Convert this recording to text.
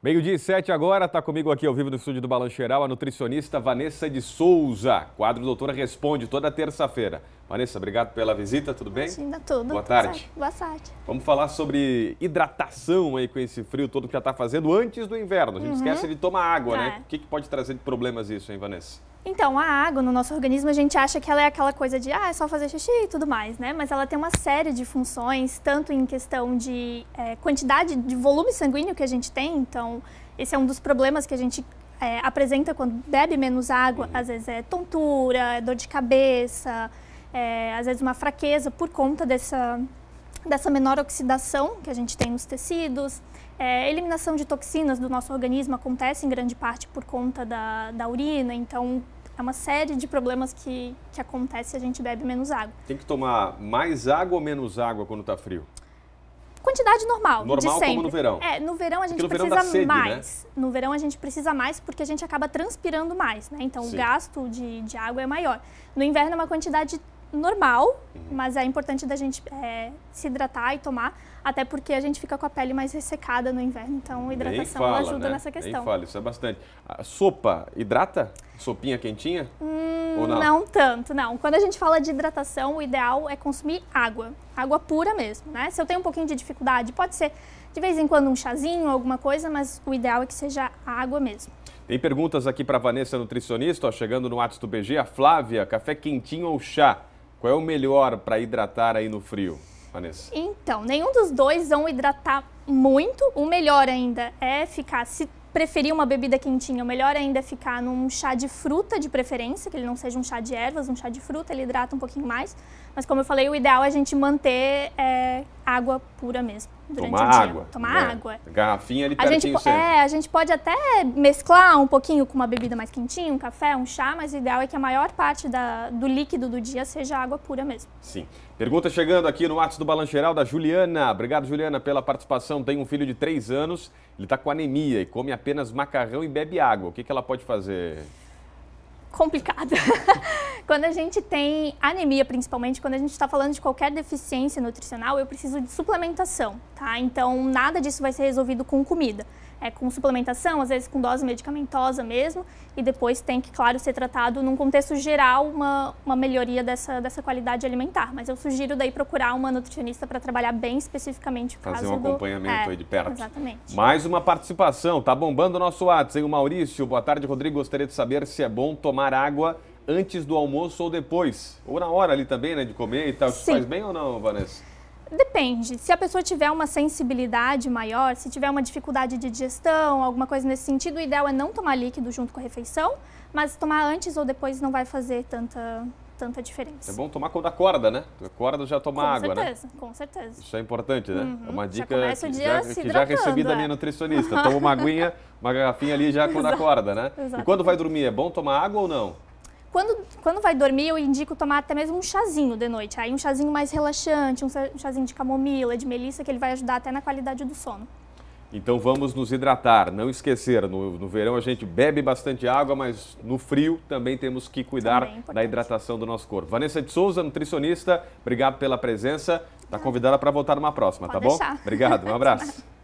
Meio-dia e sete agora, está comigo aqui ao vivo no estúdio do Geral a nutricionista Vanessa de Souza. Quadro Doutora Responde, toda terça-feira. Vanessa, obrigado pela visita, tudo bem? Imagina, tudo. Boa tarde. Boa tarde. Vamos falar sobre hidratação aí com esse frio todo que já está fazendo antes do inverno. A gente uhum. esquece de tomar água, né? É. O que, que pode trazer de problemas isso, hein, Vanessa? Então, a água no nosso organismo, a gente acha que ela é aquela coisa de, ah, é só fazer xixi e tudo mais, né? Mas ela tem uma série de funções, tanto em questão de é, quantidade de volume sanguíneo que a gente tem. Então, esse é um dos problemas que a gente é, apresenta quando bebe menos água. Uhum. Às vezes é tontura, é dor de cabeça, é, às vezes uma fraqueza por conta dessa, dessa menor oxidação que a gente tem nos tecidos. É, eliminação de toxinas do nosso organismo acontece em grande parte por conta da, da urina, então é uma série de problemas que, que acontece se a gente bebe menos água. Tem que tomar mais água ou menos água quando está frio? Quantidade normal, normal de sempre. como no verão. É, no verão a gente precisa sede, né? mais. Né? No verão a gente precisa mais porque a gente acaba transpirando mais, né? Então Sim. o gasto de, de água é maior. No inverno é uma quantidade normal, mas é importante da gente é, se hidratar e tomar, até porque a gente fica com a pele mais ressecada no inverno, então hidratação fala, ajuda né? nessa questão. Nem fala, isso é bastante. A sopa hidrata? Sopinha quentinha? Hum, não? não tanto, não. Quando a gente fala de hidratação, o ideal é consumir água, água pura mesmo, né? Se eu tenho um pouquinho de dificuldade, pode ser de vez em quando um chazinho, alguma coisa, mas o ideal é que seja água mesmo. Tem perguntas aqui para Vanessa, nutricionista, ó, chegando no Atos do BG. A Flávia, café quentinho ou chá? Qual é o melhor para hidratar aí no frio, Vanessa? Então, nenhum dos dois vão hidratar muito. O melhor ainda é ficar, se preferir uma bebida quentinha, o melhor ainda é ficar num chá de fruta de preferência, que ele não seja um chá de ervas, um chá de fruta, ele hidrata um pouquinho mais. Mas como eu falei, o ideal é a gente manter é, água pura mesmo durante Tomar o dia. Água, Tomar né? água. Garrafinha ali a gente É, a gente pode até mesclar um pouquinho com uma bebida mais quentinha, um café, um chá, mas o ideal é que a maior parte da, do líquido do dia seja água pura mesmo. Sim. Pergunta chegando aqui no WhatsApp do geral da Juliana. Obrigado, Juliana, pela participação. Tem um filho de 3 anos, ele está com anemia e come apenas macarrão e bebe água. O que, que ela pode fazer? complicada. quando a gente tem anemia, principalmente, quando a gente está falando de qualquer deficiência nutricional, eu preciso de suplementação, tá? Então, nada disso vai ser resolvido com comida é, com suplementação, às vezes com dose medicamentosa mesmo, e depois tem que, claro, ser tratado num contexto geral uma, uma melhoria dessa, dessa qualidade alimentar. Mas eu sugiro daí procurar uma nutricionista para trabalhar bem especificamente o Fazer caso um acompanhamento do... É, aí de perto. exatamente. Mais uma participação, tá bombando o nosso WhatsApp, hein? O Maurício, boa tarde, Rodrigo. Gostaria de saber se é bom tomar água antes do almoço ou depois. Ou na hora ali também, né, de comer e tal. Isso faz bem ou não, Vanessa? Depende. Se a pessoa tiver uma sensibilidade maior, se tiver uma dificuldade de digestão, alguma coisa nesse sentido, o ideal é não tomar líquido junto com a refeição, mas tomar antes ou depois não vai fazer tanta, tanta diferença. É bom tomar quando acorda, né? Acorda já tomar água, certeza, né? Com certeza, com certeza. Isso é importante, né? Uhum, é uma dica já que, já, que já recebi é. da minha nutricionista. Toma uma aguinha, uma garrafinha ali já quando Exato, acorda, né? Exatamente. E quando vai dormir, é bom tomar água ou não? Quando, quando vai dormir, eu indico tomar até mesmo um chazinho de noite. Aí um chazinho mais relaxante, um chazinho de camomila, de melissa, que ele vai ajudar até na qualidade do sono. Então vamos nos hidratar, não esquecer, no, no verão a gente bebe bastante água, mas no frio também temos que cuidar é da hidratação do nosso corpo. Vanessa de Souza, nutricionista, obrigado pela presença. Está convidada para voltar numa próxima, Pode tá deixar. bom? Obrigado, um abraço.